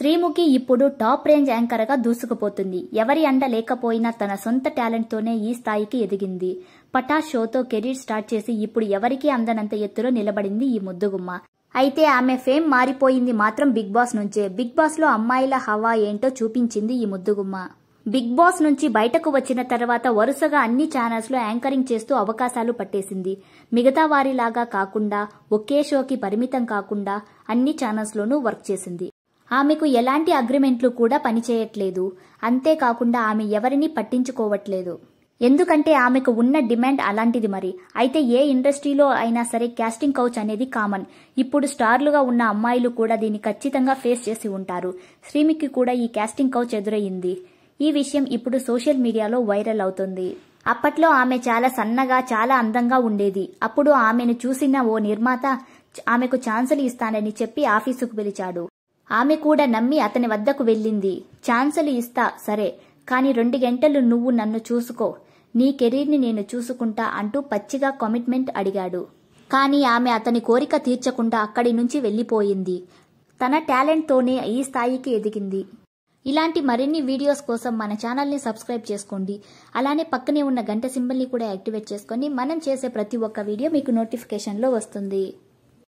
శ్రీముఖి ఇప్పుడు top range గా దూసుకుపోతుంది ఎవరి అండ లేకపోయినా తన సొంత టాలెంట్తోనే ఈ స్థాయికి ఎదిగింది పటాష్ షోతో కెరీర్ స్టార్ట్ చేసి ఇప్పుడు ఎవరికి అందనంత ఎత్తులో నిలబడింది ఈ ముద్దుగుమ్మ అయితే ఆమె ఫేమ్ మారిపోయింది మాత్రం బిగ్ బాస్ నుంచే బిగ్ బాస్లో అమ్మాయిల హవా ఏంటో చూపించింది ఈ ముద్దుగుమ్మ బిగ్ బాస్ నుంచి బయటకు వచ్చిన తర్వాత వరుసగా అన్ని ఛానల్స్లో యాంకరింగ్ చేస్తూ అవకాశాలు పట్టేసింది మిగతా వారిలాగా కాకుండా ఒకే షోకి పరిమితం కాకుండా అన్ని ఛానల్స్లోనూ వర్క్ చేసింది ఆమెకు ఎలాంటి అగ్రిమెంట్లు కూడా పనిచేయట్లేదు అంతేకాకుండా ఆమె ఎవరిని పట్టించుకోవట్లేదు ఎందుకంటే ఆమెకు ఉన్న డిమాండ్ అలాంటిది మరి అయితే ఏ ఇండస్ట్రీలో అయినా సరే క్యాస్టింగ్ కౌచ్ అనేది కామన్ ఇప్పుడు స్టార్లుగా ఉన్న అమ్మాయిలు కూడా దీన్ని ఖచ్చితంగా ఫేస్ చేసి ఉంటారు శ్రీమికి కూడా ఈ క్యాస్టింగ్ కౌచ్ ఎదురయ్యింది ఈ విషయం ఇప్పుడు సోషల్ మీడియాలో వైరల్ అవుతుంది అప్పట్లో ఆమె చాలా సన్నగా చాలా అందంగా ఉండేది అప్పుడు ఆమెను చూసిన ఓ నిర్మాత ఆమెకు ఛాన్సులు ఇస్తానని చెప్పి ఆఫీసుకు పిలిచాడు ఆమె కూడా నమ్మి అతని వద్దకు వెళ్ళింది ఛాన్సులు ఇస్తా సరే కాని రెండు గంటలు నువ్వు నన్ను చూసుకో నీ కెరీర్ని నేను చూసుకుంటా అంటూ పచ్చిగా కమిట్మెంట్ అడిగాడు కానీ ఆమె అతని కోరిక తీర్చకుండా అక్కడి నుంచి వెళ్ళిపోయింది తన టాలెంట్తోనే ఈ స్థాయికి ఎదిగింది ఇలాంటి మరిన్ని వీడియోస్ కోసం మన ఛానల్ని సబ్స్క్రైబ్ చేసుకోండి అలానే పక్కనే ఉన్న గంట సింబల్ని కూడా యాక్టివేట్ చేసుకొని మనం చేసే ప్రతి ఒక్క వీడియో మీకు నోటిఫికేషన్లో వస్తుంది